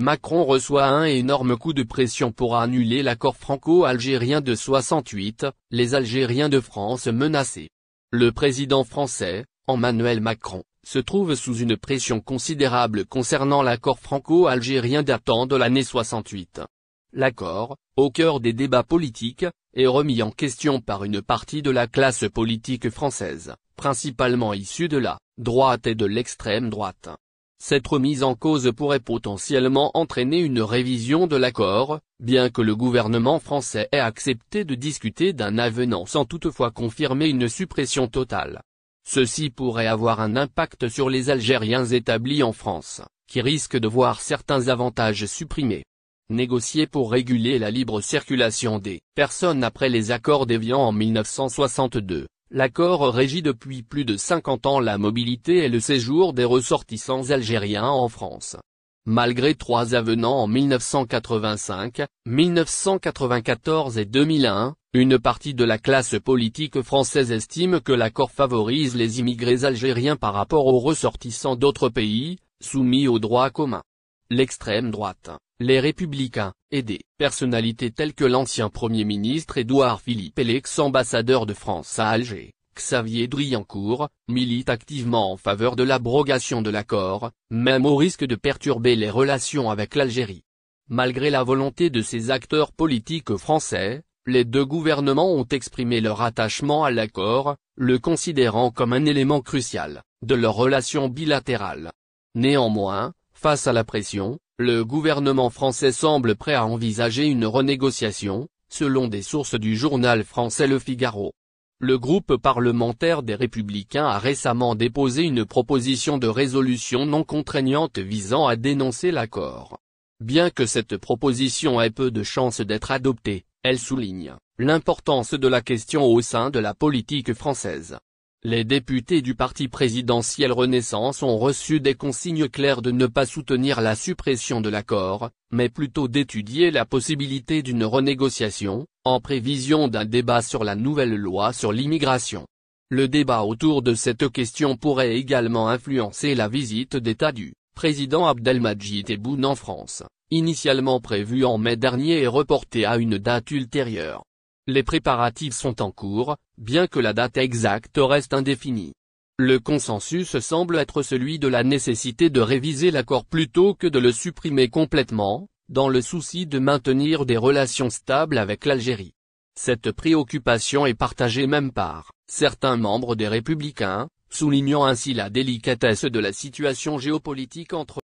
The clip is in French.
Macron reçoit un énorme coup de pression pour annuler l'accord franco-algérien de 68, les Algériens de France menacés. Le président français, Emmanuel Macron, se trouve sous une pression considérable concernant l'accord franco-algérien datant de l'année 68. L'accord, au cœur des débats politiques, est remis en question par une partie de la classe politique française, principalement issue de la droite et de l'extrême droite. Cette remise en cause pourrait potentiellement entraîner une révision de l'accord, bien que le gouvernement français ait accepté de discuter d'un avenant sans toutefois confirmer une suppression totale. Ceci pourrait avoir un impact sur les Algériens établis en France, qui risquent de voir certains avantages supprimés. Négocier pour réguler la libre circulation des personnes après les accords déviants en 1962, L'accord régit depuis plus de 50 ans la mobilité et le séjour des ressortissants algériens en France. Malgré trois avenants en 1985, 1994 et 2001, une partie de la classe politique française estime que l'accord favorise les immigrés algériens par rapport aux ressortissants d'autres pays, soumis au droit commun. L'extrême droite les républicains, et des personnalités telles que l'ancien Premier ministre Édouard Philippe et l'ex-ambassadeur de France à Alger, Xavier Driancourt, militent activement en faveur de l'abrogation de l'accord, même au risque de perturber les relations avec l'Algérie. Malgré la volonté de ces acteurs politiques français, les deux gouvernements ont exprimé leur attachement à l'accord, le considérant comme un élément crucial, de leurs relations bilatérales. Néanmoins, face à la pression, le gouvernement français semble prêt à envisager une renégociation, selon des sources du journal français Le Figaro. Le groupe parlementaire des Républicains a récemment déposé une proposition de résolution non contraignante visant à dénoncer l'accord. Bien que cette proposition ait peu de chances d'être adoptée, elle souligne l'importance de la question au sein de la politique française. Les députés du parti présidentiel Renaissance ont reçu des consignes claires de ne pas soutenir la suppression de l'accord, mais plutôt d'étudier la possibilité d'une renégociation, en prévision d'un débat sur la nouvelle loi sur l'immigration. Le débat autour de cette question pourrait également influencer la visite d'État du président Abdelmajid Tebboune en France, initialement prévue en mai dernier et reportée à une date ultérieure. Les préparatifs sont en cours, bien que la date exacte reste indéfinie. Le consensus semble être celui de la nécessité de réviser l'accord plutôt que de le supprimer complètement, dans le souci de maintenir des relations stables avec l'Algérie. Cette préoccupation est partagée même par certains membres des Républicains, soulignant ainsi la délicatesse de la situation géopolitique entre